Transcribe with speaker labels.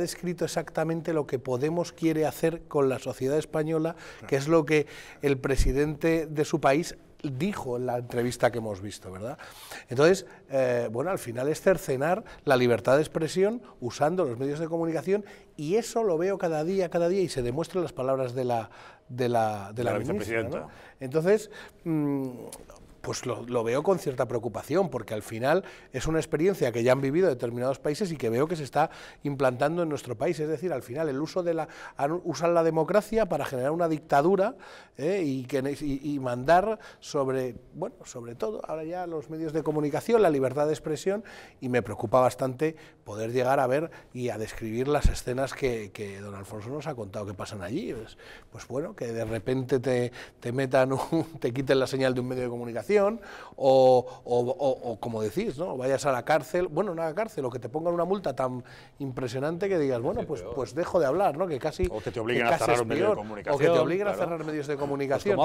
Speaker 1: Ha descrito exactamente lo que Podemos quiere hacer con la sociedad española, que es lo que el presidente de su país dijo en la entrevista que hemos visto, ¿verdad? Entonces, eh, bueno, al final es cercenar la libertad de expresión usando los medios de comunicación y eso lo veo cada día, cada día y se demuestran las palabras de la, de la, Entonces, mm, pues lo, veo con cierta preocupación, porque al final es una experiencia que ya han vivido determinados países y que veo que se está implantando en nuestro país. Es decir, al final el uso de la usan la democracia para generar una dictadura ¿eh? y, que, y, mandar sobre, bueno, sobre todo ahora ya los medios de comunicación, la libertad de expresión, y me preocupa bastante poder llegar a ver y a describir las escenas que, don Alfonso nos ha contado que pasan allí. Pues, bueno, que de repente te, te metan, un, te quiten la señal de un medio de comunicación o, como decís, ¿no? vayas a la cárcel, bueno, no a la cárcel, o que te pongan una multa tan impresionante que digas, bueno, pues, pues dejo de hablar, ¿no? que casi... O que te obliguen a cerrar medios de pues comunicación. O que te a cerrar medios de comunicación.